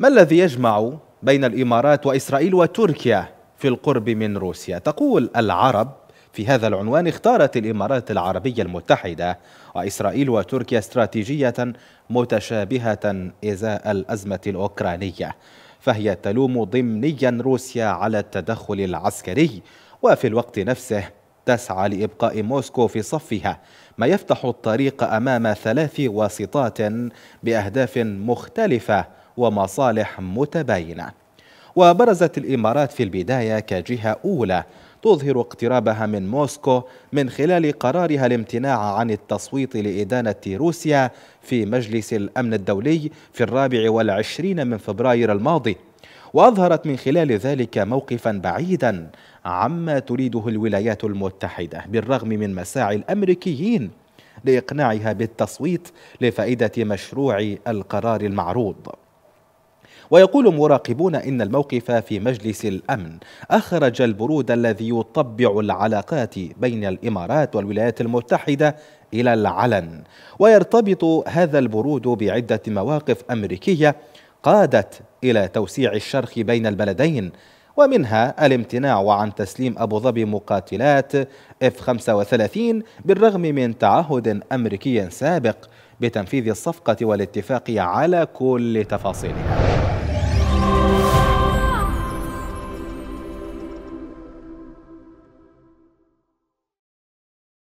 ما الذي يجمع بين الامارات واسرائيل وتركيا في القرب من روسيا تقول العرب في هذا العنوان اختارت الامارات العربيه المتحده واسرائيل وتركيا استراتيجيه متشابهه ازاء الازمه الاوكرانيه فهي تلوم ضمنيا روسيا على التدخل العسكري وفي الوقت نفسه تسعى لابقاء موسكو في صفها ما يفتح الطريق امام ثلاث واسطات باهداف مختلفه ومصالح متباينة وبرزت الإمارات في البداية كجهة أولى تظهر اقترابها من موسكو من خلال قرارها الامتناع عن التصويت لإدانة روسيا في مجلس الأمن الدولي في الرابع والعشرين من فبراير الماضي وأظهرت من خلال ذلك موقفا بعيدا عما تريده الولايات المتحدة بالرغم من مساعي الأمريكيين لإقناعها بالتصويت لفائدة مشروع القرار المعروض ويقول مراقبون إن الموقف في مجلس الأمن أخرج البرود الذي يطبع العلاقات بين الإمارات والولايات المتحدة إلى العلن ويرتبط هذا البرود بعدة مواقف أمريكية قادت إلى توسيع الشرخ بين البلدين ومنها الامتناع عن تسليم أبو ظبي مقاتلات F-35 بالرغم من تعهد أمريكي سابق بتنفيذ الصفقة والاتفاق على كل تفاصيلها